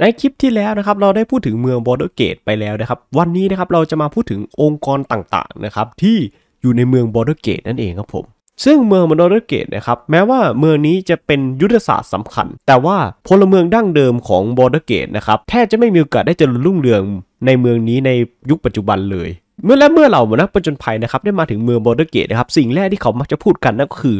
ในคลิปที่แล้วนะครับเราได้พูดถึงเมืองบอร์เดอร์เกตไปแล้วนะครับวันนี้นะครับเราจะมาพูดถึงองค์กรต่างๆนะครับที่อยู่ในเมืองบอร์เดอร์เกตนั่นเองครับผมซึ่งเมืองบอร์เดอร์เกตนะครับแม้ว่าเมืองนี้จะเป็นยุทธศาสตร์สำคัญ แต่ว่าพลเมืองดั้งเดิมของบอร์เดอร์เกตนะครับแทบจะไม่มีโอกาสได้เจริญรุ่งเรืองในเมืองนี้ในยุคปัจจุบันเลย เมื่อและเมื่อเหล่านักประจนภัยนะครับได้มาถึงเมืองบอร์เดอร์เกตนะครับสิ่งแรกที่เขามักจะพูดกันนั่นก็คือ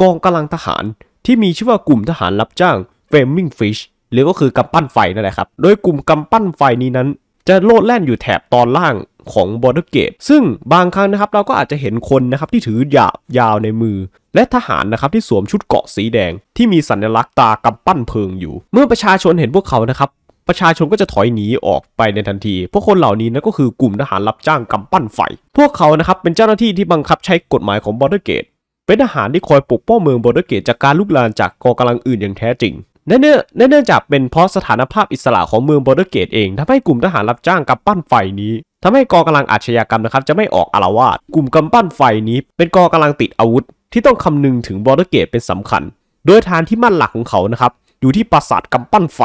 กองกำลังทหาร ที่มีชื่อว่ากลุ่มทหารรับจ้างเฟมิงฟิชหรือก็คือกำปั้นไฟนั่นแหละครับ โดยกลุ่มกำปั้นไฟนี้นั้น จะโลดแล่นอยู่แถบตอนล่างของบอร์ดเกตซึ่งบางครั้งนะครับเราก็อาจจะเห็นคนนะครับที่ถือหยาบยาวในมือ และทหารนะครับที่สวมชุดเกาะสีแดง ที่มีสัญลักษณ์ตากำปั้นเพลิงอยู่ เมื่อประชาชนเห็นพวกเขานะครับ ประชาชนก็จะถอยหนีออกไปในทันที พวกคนเหล่านี้นั่นก็คือกลุ่มทหารรับจ้างกำปั้นไฟ พวกเขานะครับเป็นเจ้าหน้าที่ที่บังคับใช้กฎหมายของบอร์ดเกตเป็นทหารที่คอยปกป้องเมืองบอร์ดเกตจากการลุกลานจากกองกำลังอื่นอย่างแท้จริงเนื่องจากเป็นเพราะสถานภาพอิสระของเมืองบอร์เดเกตเองทำให้กลุ่มทหารรับจ้างกับปั้นไฟนี้ ทำให้กองกาลังอาชญากรรมนะครับจะไม่ออกอารวาสกลุ่มกำปั้นไฟนี้เป็นกองกาลังติดอาวุธ ที่ต้องคำนึงถึงบอร์เดเกตเป็นสำคัญ โดยฐานที่มั่นหลักของเขานะครับอยู่ที่ปราสาทกำปั้นไฟ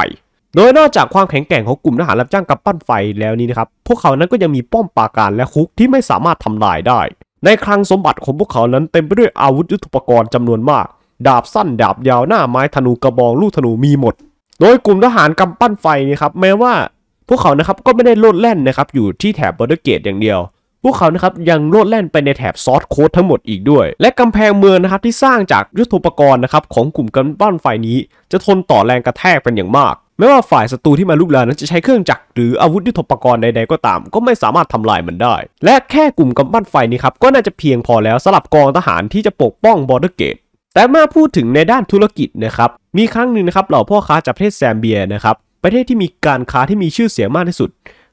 โดยนอกจากความแข็งแกร่งของกลุ่มทหารรับจ้างกับปั้นไฟแล้วนี้นะครับพวกเขานั้นก็ยังมีป้อมปราการและคุกที่ไม่สามารถทำลายได้ ในคลังสมบัติของพวกเขานั้นเต็มไปด้วยอาวุธยุทโธปกรณ์จำนวนมากดาบสั้น ดาบยาวหน้าไม้ธนู กระบอง ลูกธนูมีหมด โดยกลุ่มทหารกำปั้นไฟนี่ครับแม้ว่า พวกเขานะครับก็ไม่ได้โลดแล่นนะครับอยู่ที่แถบบอร์เดเกตอย่างเดียว พวกเขานะครับยังโลดแล่นไปในแถบ ซอสโคดทั้งหมดอีกด้วย และกำแพงเมืองนะครับที่สร้างจากยุทธปกรณ์นะครับของกลุ่มกำปั้นไฟนี้ จะทนต่อแรงกระแทกเป็นอย่างมากไม่ว่าฝ่ายศัตรูที่มาลุกลามนั้นจะใช้เครื่องจักรหรืออาวุธยุทธปกรณ์ใดๆก็ตาม ก็ไม่สามารถทำลายมันได้ และแค่กลุ่มกำปั้นไฟนี้ครับก็น่าจะเพียงพอแล้วสำหรับกองทหารที่จะปกป้องบอร์เดเกตแต่เมื่อพูดถึงในด้านธุรกิจนะครับมีครั้งหนึ่งนะครับเหล่าพ่อค้าจากประเทศแซมเบียนะครับประเทศที่มีการค้าที่มีชื่อเสียงมากที่สุด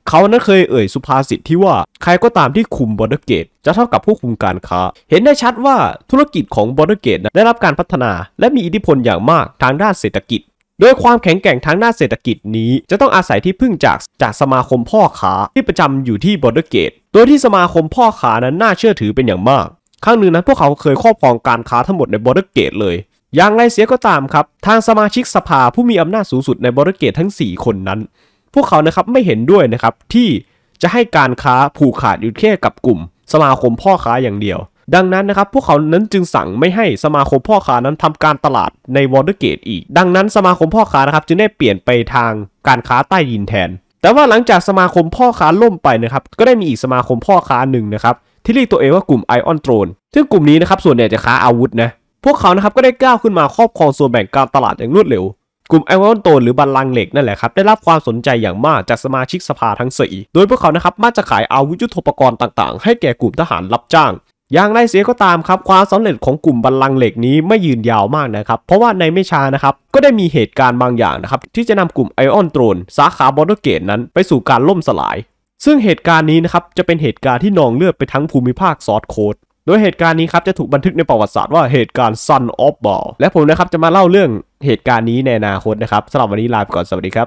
เขานั้นเคยเอ่ยสุภาษิตที่ว่าใครก็ตามที่คุมบอร์เกตจะเท่ากับผู้คุมการค้า เห็นได้ชัดว่าธุรกิจของบอร์เกตได้รับการพัฒนา และมีอิทธิพลอย่างมากทางด้านเศรษฐกิจดยความแข็งแกร่งทางด้านเศรษฐกิจนี้ จะต้องอาศัยที่พึ่งจากจากสมาคมพ่อค้าที่ประจำอยู่ที่บอร์เดเกต โดยที่สมาคมพ่อค้านั้นน่าเชื่อถือเป็นอย่างมากครั้งหนึ่งนั้นพวกเขาเคยครอบครองการค้าทั้งหมดในบอร์เดเกตเลย อย่างไรเสียก็ตามครับ ทางสมาชิกสภาผู้มีอำนาจสูงสุดในบอร์เกตทั้ง 4 คนนั้น พวกเขานะครับไม่เห็นด้วยนะครับที่จะให้การค้าผูกขาดอยู่แค่กับกลุ่ม สมาคมพ่อค้าอย่างเดียว ดังนั้นนะครับ พวกเขานั้นจึงสั่งไม่ให้สมาคมพ่อค้านั้นทำการตลาดในวอเตอร์เกตอีก ดังนั้นสมาคมพ่อค้านะครับจึงได้เปลี่ยนไปทางการค้าใต้ดินแทน แต่ว่าหลังจากสมาคมพ่อค้าล่มไปนะครับก็ได้มีอีกสมาคมพ่อค้าหนึ่งนะครับที่เรียกตัวเองว่ากลุ่มไอออนโตรนซึ่งกลุ่มนี้นะครับส่วนใหญ่จะค้าอาวุธนะ พวกเขานะครับก็ได้ก้าวขึ้นมาครอบครองส่วนแบ่งการตลาดอย่างรวดเร็ว กลุ่มไอออนโตรนหรือบัลลังเหล็กนั่นแหละครับได้รับความสนใจอย่างมากจากสมาชิกสภาทั้งสี่ โดยพวกเขานะครับมักจะขายอาวุธยุทโธปกรณ์ต่างๆ ให้แก่กลุ่มทหารรับจ้าง อย่างไรเสียก็ตามครับความสำเร็จของกลุ่มบัลลังก์เหล็กนี้ไม่ยืนยาวมากนะครับ เพราะว่าในไม่ช้านะครับก็ได้มีเหตุการณ์บางอย่างนะครับที่จะนำกลุ่มไอออนโตรนสาขาบอรเกตนั้น ไปสู่การล่มสลายซึ่งเหตุการณ์นี้นะครับ จะเป็นเหตุการณ์ที่นองเลือดไปทั้งภูมิภาคซอสโคดโดยเหตุการณ์นี้ครับจะถูกบันทึกในประวัติศาสตร์ว่าเหตุการณ์ Sun of Ball และผมนะครับจะมาเล่าเรื่องเหตุการณ์นี้ในอนาคตนะครับสำหรับวันนี้ลาไปก่อนสวัสดีครับ